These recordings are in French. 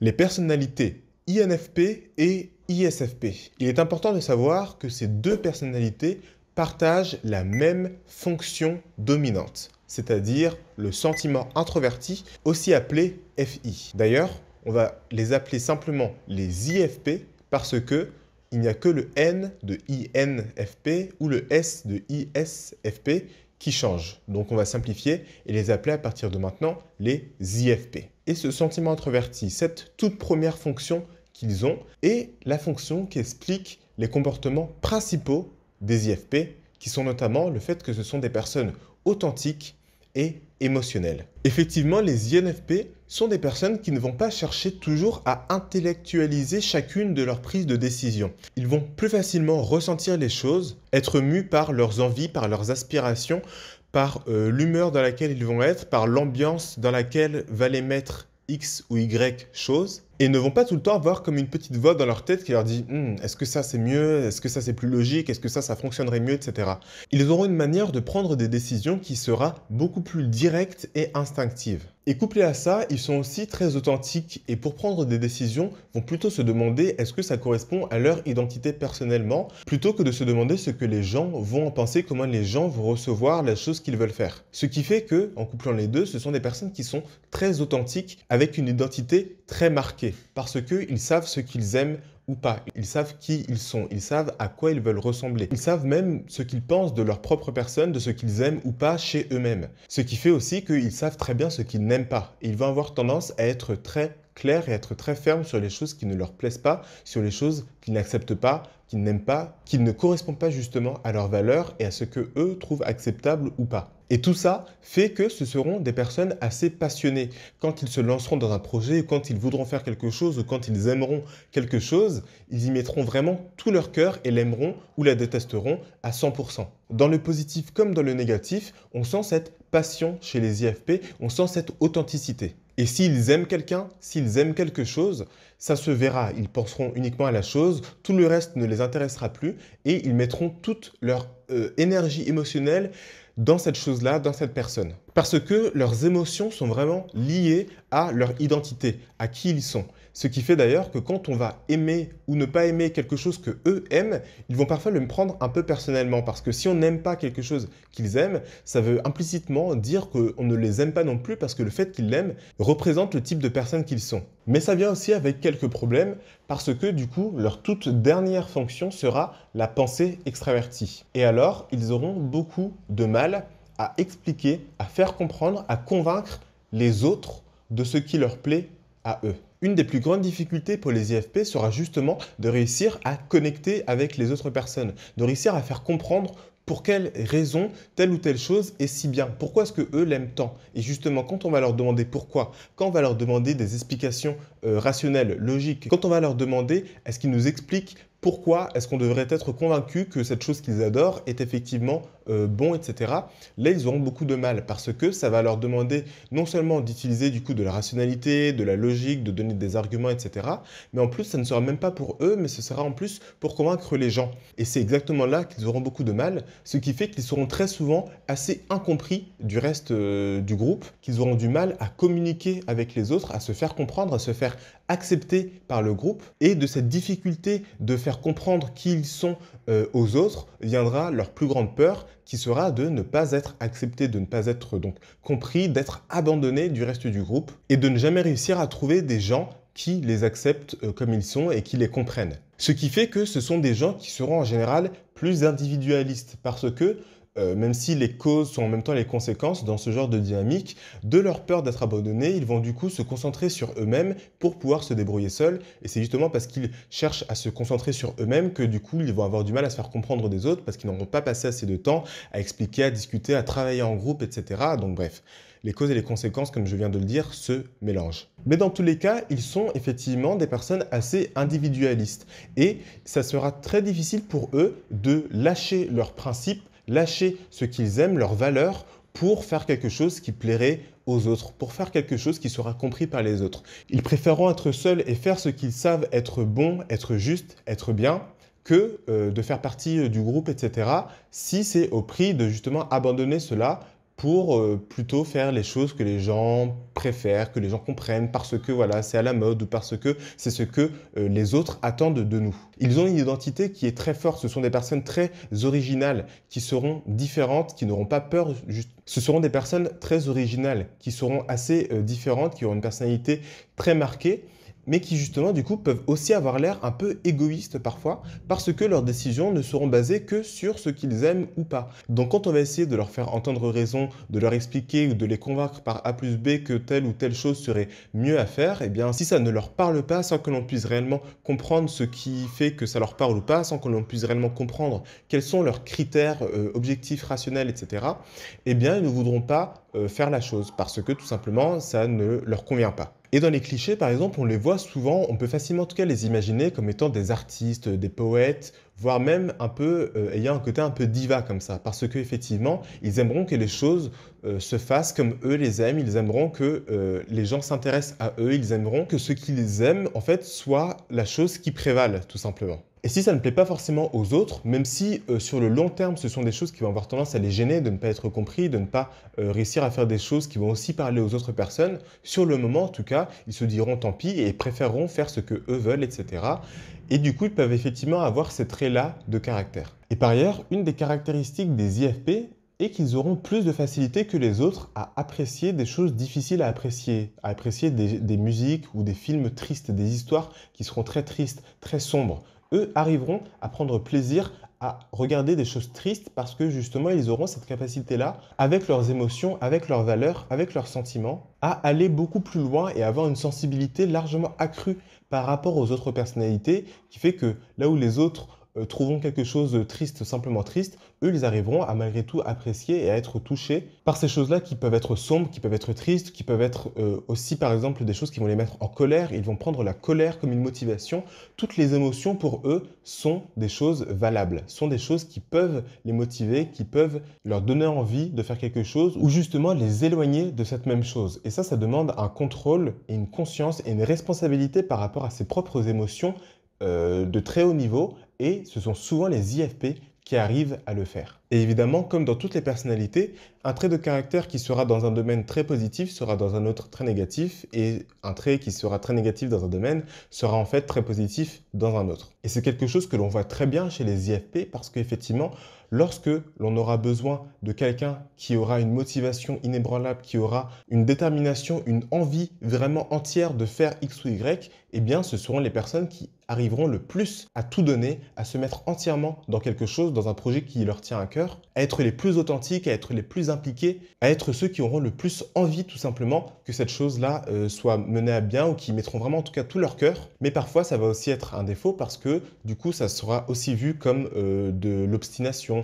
les personnalités INFP et ISFP. Il est important de savoir que ces deux personnalités partagent la même fonction dominante, c'est-à-dire le sentiment introverti, aussi appelé FI. D'ailleurs, on va les appeler simplement les IFP parce que il n'y a que le N de INFP ou le S de ISFP qui change. Donc on va simplifier et les appeler à partir de maintenant les IFP et ce sentiment introverti, cette toute première fonction qu'ils ont, et la fonction qui explique les comportements principaux des IFP, qui sont notamment le fait que ce sont des personnes authentiques et émotionnelles. Effectivement, les INFP sont des personnes qui ne vont pas chercher toujours à intellectualiser chacune de leurs prises de décision. Ils vont plus facilement ressentir les choses, être mus par leurs envies, par leurs aspirations, par euh, l'humeur dans laquelle ils vont être, par l'ambiance dans laquelle va les mettre X ou Y chose et ne vont pas tout le temps avoir comme une petite voix dans leur tête qui leur dit hum, est-ce que ça c'est mieux, est-ce que ça c'est plus logique, est-ce que ça ça fonctionnerait mieux, etc. Ils auront une manière de prendre des décisions qui sera beaucoup plus directe et instinctive. Et couplé à ça, ils sont aussi très authentiques et pour prendre des décisions vont plutôt se demander est-ce que ça correspond à leur identité personnellement plutôt que de se demander ce que les gens vont en penser, comment les gens vont recevoir la chose qu'ils veulent faire. Ce qui fait que, en couplant les deux, ce sont des personnes qui sont très authentiques avec une identité très marquée parce qu'ils savent ce qu'ils aiment ou pas. Ils savent qui ils sont, ils savent à quoi ils veulent ressembler. Ils savent même ce qu'ils pensent de leur propre personne, de ce qu'ils aiment ou pas chez eux-mêmes. Ce qui fait aussi qu'ils savent très bien ce qu'ils n'aiment pas. ils vont avoir tendance à être très clairs et être très fermes sur les choses qui ne leur plaisent pas, sur les choses qu'ils n'acceptent pas n'aiment pas, qu'ils ne correspondent pas justement à leurs valeurs et à ce que eux trouvent acceptable ou pas. Et tout ça fait que ce seront des personnes assez passionnées quand ils se lanceront dans un projet, quand ils voudront faire quelque chose ou quand ils aimeront quelque chose, ils y mettront vraiment tout leur cœur et l'aimeront ou la détesteront à 100%. Dans le positif comme dans le négatif, on sent cette passion chez les IFP, on sent cette authenticité. Et s'ils aiment quelqu'un, s'ils aiment quelque chose, ça se verra. Ils penseront uniquement à la chose, tout le reste ne les intéressera plus et ils mettront toute leur euh, énergie émotionnelle dans cette chose-là, dans cette personne. Parce que leurs émotions sont vraiment liées à leur identité, à qui ils sont. Ce qui fait d'ailleurs que quand on va aimer ou ne pas aimer quelque chose que eux aiment, ils vont parfois le prendre un peu personnellement. Parce que si on n'aime pas quelque chose qu'ils aiment, ça veut implicitement dire qu'on ne les aime pas non plus parce que le fait qu'ils l'aiment représente le type de personne qu'ils sont. Mais ça vient aussi avec quelques problèmes parce que du coup, leur toute dernière fonction sera la pensée extravertie. Et alors, ils auront beaucoup de mal à expliquer, à faire comprendre, à convaincre les autres de ce qui leur plaît à eux. Une des plus grandes difficultés pour les IFP sera justement de réussir à connecter avec les autres personnes, de réussir à faire comprendre pour quelles raisons telle ou telle chose est si bien Pourquoi est-ce que eux l'aiment tant Et justement, quand on va leur demander pourquoi, quand on va leur demander des explications euh, rationnel, logique, quand on va leur demander est-ce qu'ils nous expliquent pourquoi est-ce qu'on devrait être convaincu que cette chose qu'ils adorent est effectivement euh, bon, etc. Là, ils auront beaucoup de mal parce que ça va leur demander non seulement d'utiliser du coup de la rationalité, de la logique, de donner des arguments, etc. Mais en plus, ça ne sera même pas pour eux, mais ce sera en plus pour convaincre les gens. Et c'est exactement là qu'ils auront beaucoup de mal, ce qui fait qu'ils seront très souvent assez incompris du reste euh, du groupe, qu'ils auront du mal à communiquer avec les autres, à se faire comprendre, à se faire acceptés par le groupe et de cette difficulté de faire comprendre qui ils sont euh, aux autres viendra leur plus grande peur qui sera de ne pas être accepté, de ne pas être donc compris, d'être abandonné du reste du groupe et de ne jamais réussir à trouver des gens qui les acceptent euh, comme ils sont et qui les comprennent. Ce qui fait que ce sont des gens qui seront en général plus individualistes parce que euh, même si les causes sont en même temps les conséquences dans ce genre de dynamique, de leur peur d'être abandonnés, ils vont du coup se concentrer sur eux-mêmes pour pouvoir se débrouiller seuls. Et c'est justement parce qu'ils cherchent à se concentrer sur eux-mêmes que du coup ils vont avoir du mal à se faire comprendre des autres parce qu'ils n'auront pas passé assez de temps à expliquer, à discuter, à travailler en groupe, etc. Donc bref les causes et les conséquences, comme je viens de le dire, se mélangent. Mais dans tous les cas, ils sont effectivement des personnes assez individualistes et ça sera très difficile pour eux de lâcher leurs principes lâcher ce qu'ils aiment, leurs valeurs, pour faire quelque chose qui plairait aux autres, pour faire quelque chose qui sera compris par les autres. Ils préféreront être seuls et faire ce qu'ils savent être bon, être juste, être bien, que euh, de faire partie euh, du groupe, etc., si c'est au prix de justement abandonner cela pour euh, plutôt faire les choses que les gens préfèrent, que les gens comprennent, parce que voilà, c'est à la mode ou parce que c'est ce que euh, les autres attendent de nous. Ils ont une identité qui est très forte, ce sont des personnes très originales, qui seront différentes, qui n'auront pas peur. Ce seront des personnes très originales, qui seront assez euh, différentes, qui auront une personnalité très marquée mais qui justement du coup peuvent aussi avoir l'air un peu égoïste parfois, parce que leurs décisions ne seront basées que sur ce qu'ils aiment ou pas. Donc quand on va essayer de leur faire entendre raison, de leur expliquer ou de les convaincre par A plus B que telle ou telle chose serait mieux à faire, eh bien si ça ne leur parle pas sans que l'on puisse réellement comprendre ce qui fait que ça leur parle ou pas, sans que l'on puisse réellement comprendre quels sont leurs critères, euh, objectifs, rationnels, etc., eh bien ils ne voudront pas euh, faire la chose, parce que tout simplement ça ne leur convient pas. Et dans les clichés, par exemple, on les voit souvent, on peut facilement en tout cas les imaginer comme étant des artistes, des poètes, voire même un peu euh, ayant un côté un peu diva comme ça, parce que effectivement, ils aimeront que les choses euh, se fassent comme eux les aiment. Ils aimeront que euh, les gens s'intéressent à eux. Ils aimeront que ce qu'ils aiment, en fait, soit la chose qui prévale, tout simplement. Et si ça ne plaît pas forcément aux autres, même si euh, sur le long terme, ce sont des choses qui vont avoir tendance à les gêner, de ne pas être compris, de ne pas réussir à faire des choses qui vont aussi parler aux autres personnes, sur le moment en tout cas, ils se diront tant pis et préféreront faire ce que eux veulent, etc. Et du coup, ils peuvent effectivement avoir ces traits-là de caractère. Et par ailleurs, une des caractéristiques des IFP, et qu'ils auront plus de facilité que les autres à apprécier des choses difficiles à apprécier, à apprécier des, musiques ou des films tristes, des histoires qui seront très tristes, très sombres. Eux arriveront à prendre plaisir à regarder des choses tristes parce que justement ils auront cette capacité-là, avec leurs émotions, avec leurs valeurs, avec leurs sentiments, à aller beaucoup plus loin et avoir une sensibilité largement accrue par rapport aux autres personnalités, qui fait que là où les autres euh, trouveront quelque chose de triste, simplement triste, eux, ils arriveront à malgré tout apprécier et à être touchés par ces choses-là qui peuvent être sombres, qui peuvent être tristes, qui peuvent être euh, aussi, par exemple, des choses qui vont les mettre en colère. Ils vont prendre la colère comme une motivation. Toutes les émotions, pour eux, sont des choses valables, sont des choses qui peuvent les motiver, qui peuvent leur donner envie de faire quelque chose ou justement les éloigner de cette même chose. Et ça, ça demande un contrôle et une conscience et une responsabilité par rapport à ses propres émotions euh, de très haut niveau et ce sont souvent les IFP qui arrivent à le faire. Et évidemment, comme dans toutes les personnalités, un trait de caractère qui sera dans un domaine très positif sera dans un autre très négatif, et un trait qui sera très négatif dans un domaine sera en fait très positif dans un autre. Et c'est quelque chose que l'on voit très bien chez les IFP parce qu'effectivement, Lorsque l'on aura besoin de quelqu'un qui aura une motivation inébranlable, qui aura une détermination, une envie vraiment entière de faire X ou Y, eh bien ce seront les personnes qui arriveront le plus à tout donner, à se mettre entièrement dans quelque chose, dans un projet qui leur tient à cœur, à être les plus authentiques, à être les plus impliqués, à être ceux qui auront le plus envie tout simplement que cette chose-là euh, soit menée à bien ou qui mettront vraiment en tout cas tout leur cœur. Mais parfois ça va aussi être un défaut parce que du coup ça sera aussi vu comme euh, de l'obstination,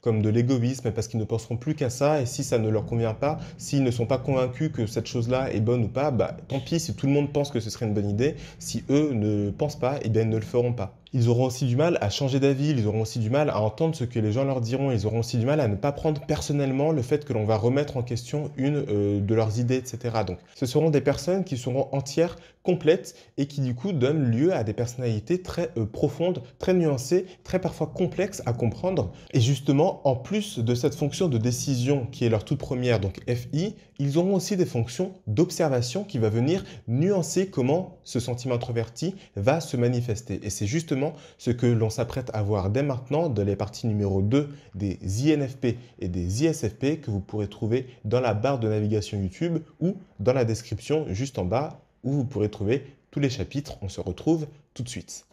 comme de l'égoïsme, parce qu'ils ne penseront plus qu'à ça, et si ça ne leur convient pas, s'ils ne sont pas convaincus que cette chose-là est bonne ou pas, bah, tant pis si tout le monde pense que ce serait une bonne idée, si eux ne pensent pas, et eh bien ils ne le feront pas. Ils auront aussi du mal à changer d'avis, ils auront aussi du mal à entendre ce que les gens leur diront, ils auront aussi du mal à ne pas prendre personnellement le fait que l'on va remettre en question une euh, de leurs idées, etc. Donc ce seront des personnes qui seront entières, complètes, et qui du coup donnent lieu à des personnalités très euh, profondes, très nuancées, très parfois complexes à comprendre. Et justement, en plus de cette fonction de décision qui est leur toute première, donc FI, ils auront aussi des fonctions d'observation qui va venir nuancer comment ce sentiment introverti va se manifester. Et c'est justement ce que l'on s'apprête à voir dès maintenant dans les parties numéro 2 des INFP et des ISFP que vous pourrez trouver dans la barre de navigation YouTube ou dans la description juste en bas où vous pourrez trouver tous les chapitres. On se retrouve tout de suite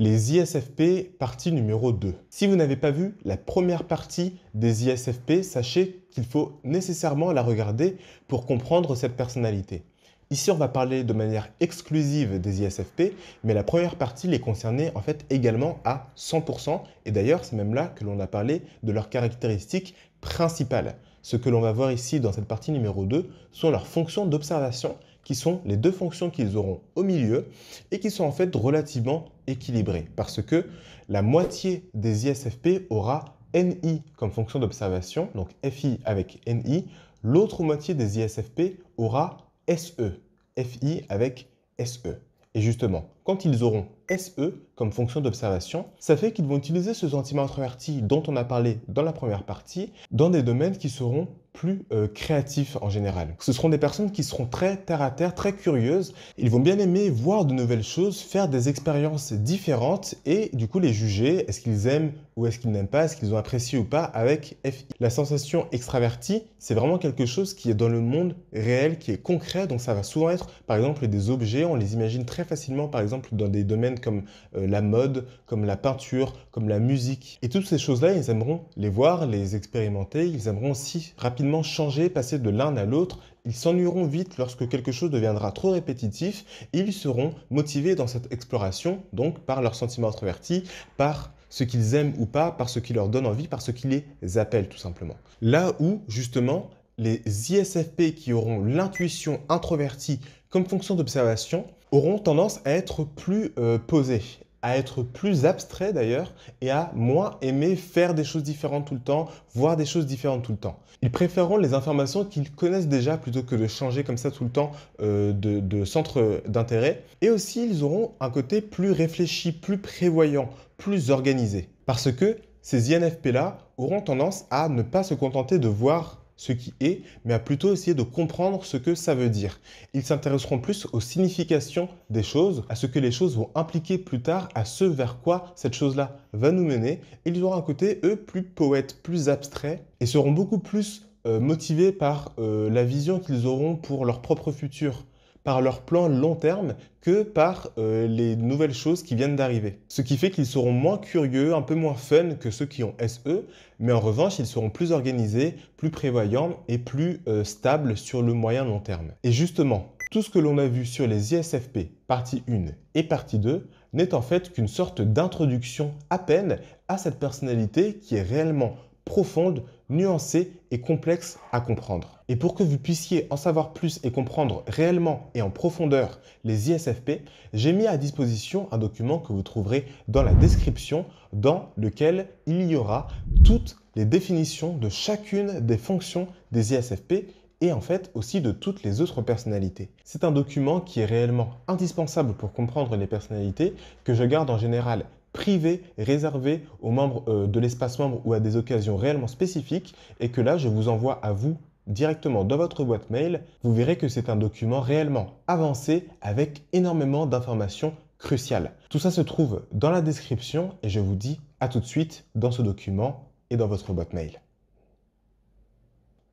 les ISFP, partie numéro 2. Si vous n'avez pas vu la première partie des ISFP, sachez qu'il faut nécessairement la regarder pour comprendre cette personnalité. Ici, on va parler de manière exclusive des ISFP, mais la première partie les concernait en fait également à 100%, et d'ailleurs, c'est même là que l'on a parlé de leurs caractéristiques principales. Ce que l'on va voir ici dans cette partie numéro 2 sont leurs fonctions d'observation qui sont les deux fonctions qu'ils auront au milieu et qui sont en fait relativement équilibrées parce que la moitié des ISFP aura NI comme fonction d'observation, donc FI avec NI, l'autre moitié des ISFP aura SE, FI avec SE. Et justement, quand ils auront SE comme fonction d'observation, ça fait qu'ils vont utiliser ce sentiment introverti dont on a parlé dans la première partie dans des domaines qui seront plus euh, créatifs en général. Ce seront des personnes qui seront très terre à terre, très curieuses. Ils vont bien aimer voir de nouvelles choses, faire des expériences différentes et du coup les juger. Est-ce qu'ils aiment ou est-ce qu'ils n'aiment pas, est-ce qu'ils ont apprécié ou pas avec FI. La sensation extravertie, c'est vraiment quelque chose qui est dans le monde réel, qui est concret. Donc ça va souvent être par exemple des objets. On les imagine très facilement par exemple dans des domaines comme euh, la mode, comme la peinture, comme la musique. Et toutes ces choses-là, ils aimeront les voir, les expérimenter. Ils aimeront aussi rapidement changer, passer de l'un à l'autre, ils s'ennuieront vite lorsque quelque chose deviendra trop répétitif, ils seront motivés dans cette exploration, donc par leurs sentiments introvertis, par ce qu'ils aiment ou pas, par ce qui leur donne envie, par ce qui les appelle tout simplement. Là où, justement, les ISFP qui auront l'intuition introvertie comme fonction d'observation auront tendance à être plus euh, posés à être plus abstrait d'ailleurs et à moins aimer faire des choses différentes tout le temps, voir des choses différentes tout le temps. Ils préféreront les informations qu'ils connaissent déjà plutôt que de changer comme ça tout le temps euh, de, de centre d'intérêt. Et aussi, ils auront un côté plus réfléchi, plus prévoyant, plus organisé. Parce que ces INFP-là auront tendance à ne pas se contenter de voir ce qui est, mais à plutôt essayer de comprendre ce que ça veut dire. Ils s'intéresseront plus aux significations des choses, à ce que les choses vont impliquer plus tard, à ce vers quoi cette chose-là va nous mener. Ils auront un côté, eux, plus poète, plus abstrait, et seront beaucoup plus euh, motivés par euh, la vision qu'ils auront pour leur propre futur par leur plan long terme que par euh, les nouvelles choses qui viennent d'arriver. Ce qui fait qu'ils seront moins curieux, un peu moins fun que ceux qui ont SE, mais en revanche, ils seront plus organisés, plus prévoyants et plus euh, stables sur le moyen long terme. Et justement, tout ce que l'on a vu sur les ISFP, partie 1 et partie 2, n'est en fait qu'une sorte d'introduction à peine à cette personnalité qui est réellement profonde Nuancé et complexe à comprendre. Et pour que vous puissiez en savoir plus et comprendre réellement et en profondeur les ISFP, j'ai mis à disposition un document que vous trouverez dans la description dans lequel il y aura toutes les définitions de chacune des fonctions des ISFP et en fait aussi de toutes les autres personnalités. C'est un document qui est réellement indispensable pour comprendre les personnalités que je garde en général privé, réservé aux membres euh, de l'espace membre ou à des occasions réellement spécifiques, et que là, je vous envoie à vous directement dans votre boîte mail, vous verrez que c'est un document réellement avancé avec énormément d'informations cruciales. Tout ça se trouve dans la description et je vous dis à tout de suite dans ce document et dans votre boîte mail.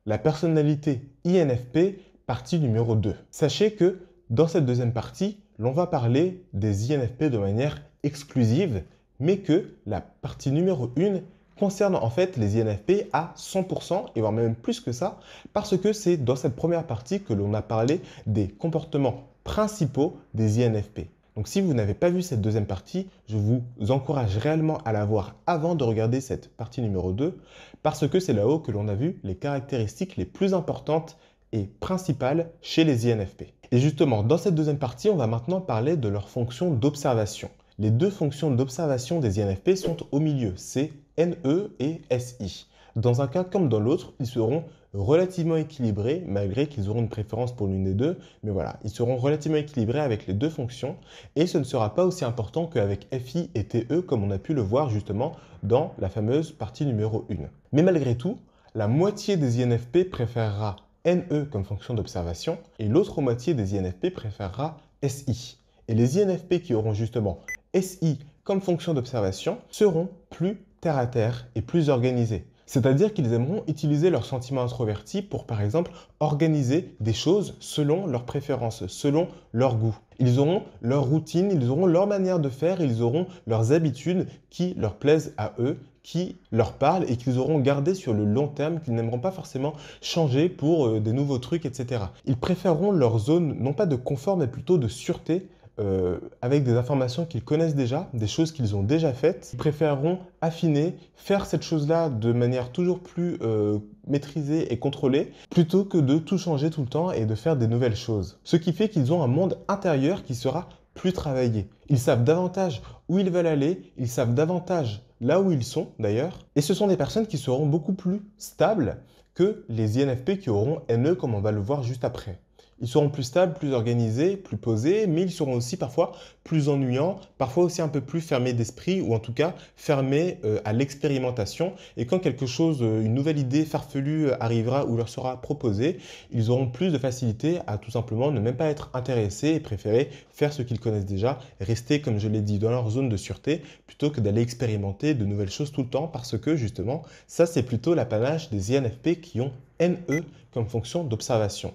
La personnalité INFP, partie numéro 2. Sachez que dans cette deuxième partie, l'on va parler des INFP de manière exclusive, mais que la partie numéro 1 concerne en fait les INFP à 100% et voire même plus que ça, parce que c'est dans cette première partie que l'on a parlé des comportements principaux des INFP. Donc si vous n'avez pas vu cette deuxième partie, je vous encourage réellement à la voir avant de regarder cette partie numéro 2, parce que c'est là-haut que l'on a vu les caractéristiques les plus importantes et principales chez les INFP. Et justement, dans cette deuxième partie, on va maintenant parler de leur fonction d'observation. Les deux fonctions d'observation des INFP sont au milieu, c'est NE et SI. Dans un cas comme dans l'autre, ils seront relativement équilibrés, malgré qu'ils auront une préférence pour l'une des deux, mais voilà, ils seront relativement équilibrés avec les deux fonctions, et ce ne sera pas aussi important qu'avec FI et TE, comme on a pu le voir justement dans la fameuse partie numéro 1. Mais malgré tout, la moitié des INFP préférera NE comme fonction d'observation, et l'autre moitié des INFP préférera SI. Et les INFP qui auront justement SI comme fonction d'observation seront plus terre à terre et plus organisés. C'est-à-dire qu'ils aimeront utiliser leurs sentiments introvertis pour, par exemple, organiser des choses selon leurs préférences, selon leurs goûts. Ils auront leur routine, ils auront leur manière de faire, ils auront leurs habitudes qui leur plaisent à eux, qui leur parlent et qu'ils auront gardées sur le long terme, qu'ils n'aimeront pas forcément changer pour euh, des nouveaux trucs, etc. Ils préféreront leur zone non pas de confort mais plutôt de sûreté euh, avec des informations qu'ils connaissent déjà, des choses qu'ils ont déjà faites. Ils préféreront affiner, faire cette chose-là de manière toujours plus euh, maîtrisée et contrôlée, plutôt que de tout changer tout le temps et de faire des nouvelles choses. Ce qui fait qu'ils ont un monde intérieur qui sera plus travaillé. Ils savent davantage où ils veulent aller, ils savent davantage là où ils sont d'ailleurs, et ce sont des personnes qui seront beaucoup plus stables que les INFP qui auront NE comme on va le voir juste après. Ils seront plus stables, plus organisés, plus posés, mais ils seront aussi parfois plus ennuyants, parfois aussi un peu plus fermés d'esprit, ou en tout cas fermés euh, à l'expérimentation. Et quand quelque chose, euh, une nouvelle idée farfelue euh, arrivera ou leur sera proposée, ils auront plus de facilité à tout simplement ne même pas être intéressés et préférer faire ce qu'ils connaissent déjà, rester, comme je l'ai dit, dans leur zone de sûreté, plutôt que d'aller expérimenter de nouvelles choses tout le temps, parce que justement, ça c'est plutôt l'apanage des INFP qui ont NE comme fonction d'observation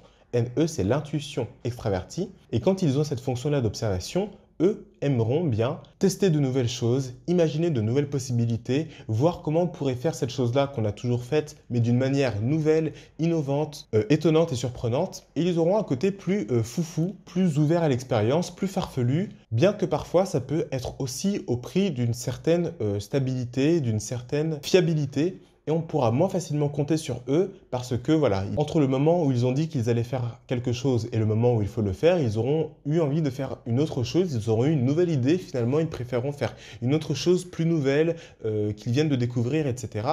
eux, c'est l'intuition extravertie. Et quand ils ont cette fonction-là d'observation, eux aimeront bien tester de nouvelles choses, imaginer de nouvelles possibilités, voir comment on pourrait faire cette chose-là qu'on a toujours faite, mais d'une manière nouvelle, innovante, euh, étonnante et surprenante. Et ils auront un côté plus euh, foufou, plus ouvert à l'expérience, plus farfelu, bien que parfois ça peut être aussi au prix d'une certaine euh, stabilité, d'une certaine fiabilité et on pourra moins facilement compter sur eux parce que voilà, entre le moment où ils ont dit qu'ils allaient faire quelque chose et le moment où il faut le faire, ils auront eu envie de faire une autre chose, ils auront eu une nouvelle idée finalement, ils préféreront faire une autre chose plus nouvelle euh, qu'ils viennent de découvrir, etc.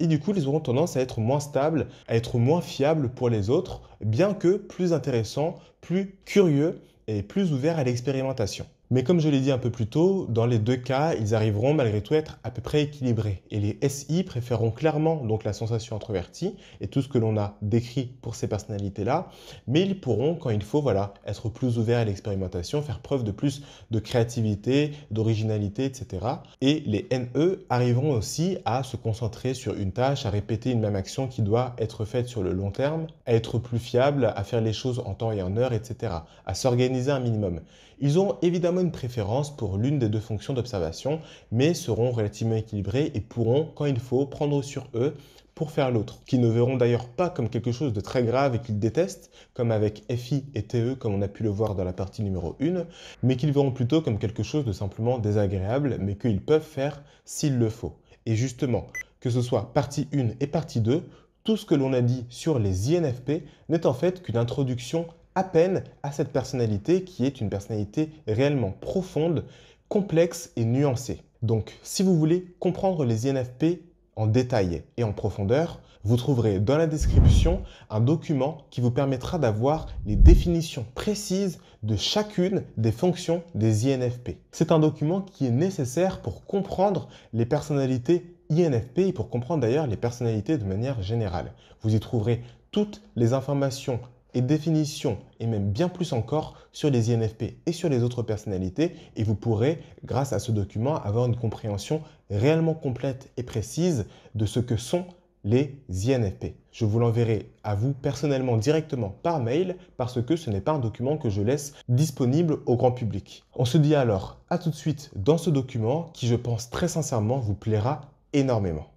Et du coup, ils auront tendance à être moins stables, à être moins fiables pour les autres, bien que plus intéressants, plus curieux et plus ouverts à l'expérimentation. Mais comme je l'ai dit un peu plus tôt, dans les deux cas, ils arriveront malgré tout à être à peu près équilibrés. Et les SI préféreront clairement donc la sensation introvertie et tout ce que l'on a décrit pour ces personnalités-là, mais ils pourront, quand il faut, voilà, être plus ouverts à l'expérimentation, faire preuve de plus de créativité, d'originalité, etc. Et les NE arriveront aussi à se concentrer sur une tâche, à répéter une même action qui doit être faite sur le long terme, à être plus fiable, à faire les choses en temps et en heure, etc. À s'organiser un minimum. Ils ont évidemment une préférence pour l'une des deux fonctions d'observation, mais seront relativement équilibrés et pourront, quand il faut, prendre sur eux pour faire l'autre, qui ne verront d'ailleurs pas comme quelque chose de très grave et qu'ils détestent, comme avec FI et TE comme on a pu le voir dans la partie numéro 1, mais qu'ils verront plutôt comme quelque chose de simplement désagréable, mais qu'ils peuvent faire s'il le faut. Et justement, que ce soit partie 1 et partie 2, tout ce que l'on a dit sur les INFP n'est en fait qu'une introduction à peine à cette personnalité qui est une personnalité réellement profonde, complexe et nuancée. Donc, si vous voulez comprendre les INFP en détail et en profondeur, vous trouverez dans la description un document qui vous permettra d'avoir les définitions précises de chacune des fonctions des INFP. C'est un document qui est nécessaire pour comprendre les personnalités INFP et pour comprendre d'ailleurs les personnalités de manière générale. Vous y trouverez toutes les informations et définitions, et même bien plus encore sur les INFP et sur les autres personnalités, et vous pourrez, grâce à ce document, avoir une compréhension réellement complète et précise de ce que sont les INFP. Je vous l'enverrai à vous personnellement directement par mail parce que ce n'est pas un document que je laisse disponible au grand public. On se dit alors à tout de suite dans ce document qui je pense très sincèrement vous plaira énormément.